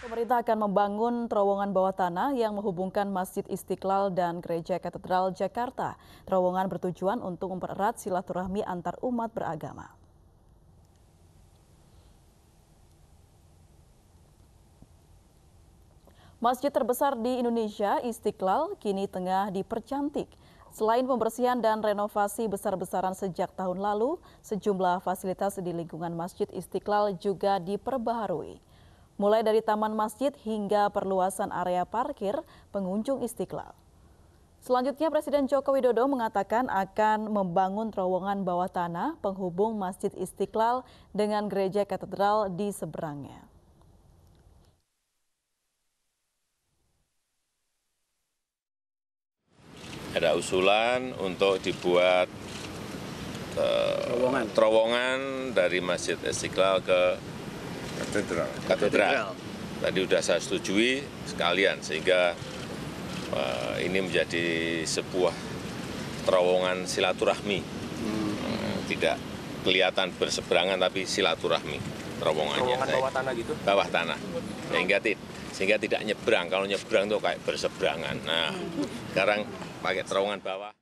Pemerintah akan membangun terowongan bawah tanah yang menghubungkan Masjid Istiqlal dan Gereja Katedral Jakarta. Terowongan bertujuan untuk mempererat silaturahmi antar umat beragama. Masjid terbesar di Indonesia, Istiqlal, kini tengah dipercantik. Selain pembersihan dan renovasi besar-besaran sejak tahun lalu, sejumlah fasilitas di lingkungan Masjid Istiqlal juga diperbaharui mulai dari taman masjid hingga perluasan area parkir pengunjung Istiqlal. Selanjutnya Presiden Joko Widodo mengatakan akan membangun terowongan bawah tanah penghubung Masjid Istiqlal dengan gereja katedral di seberangnya. Ada usulan untuk dibuat eh, terowongan, terowongan dari Masjid Istiqlal ke katedral. Katedral. Tadi sudah saya setujui sekalian sehingga uh, ini menjadi sebuah terowongan silaturahmi. Hmm. Uh, tidak kelihatan berseberangan tapi silaturahmi terowongannya. Terowongan bawah tanah gitu? Bawah tanah. Sehingga tidak sehingga tidak nyebrang. Kalau nyebrang itu kayak berseberangan. Nah, hmm. sekarang pakai terowongan bawah.